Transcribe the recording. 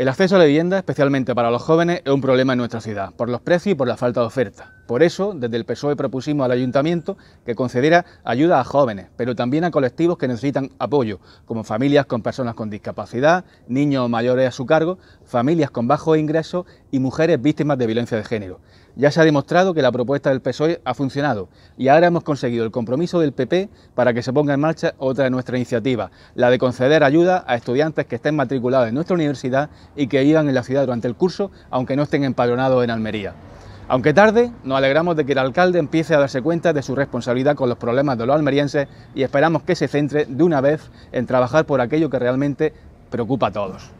El acceso a la vivienda, especialmente para los jóvenes, es un problema en nuestra ciudad, por los precios y por la falta de oferta. Por eso, desde el PSOE propusimos al ayuntamiento que concediera ayuda a jóvenes, pero también a colectivos que necesitan apoyo, como familias con personas con discapacidad, niños mayores a su cargo, familias con bajos ingresos y mujeres víctimas de violencia de género. Ya se ha demostrado que la propuesta del PSOE ha funcionado y ahora hemos conseguido el compromiso del PP para que se ponga en marcha otra de nuestras iniciativas, la de conceder ayuda a estudiantes que estén matriculados en nuestra universidad y que vivan en la ciudad durante el curso, aunque no estén empadronados en Almería. Aunque tarde, nos alegramos de que el alcalde empiece a darse cuenta de su responsabilidad con los problemas de los almerienses y esperamos que se centre de una vez en trabajar por aquello que realmente preocupa a todos.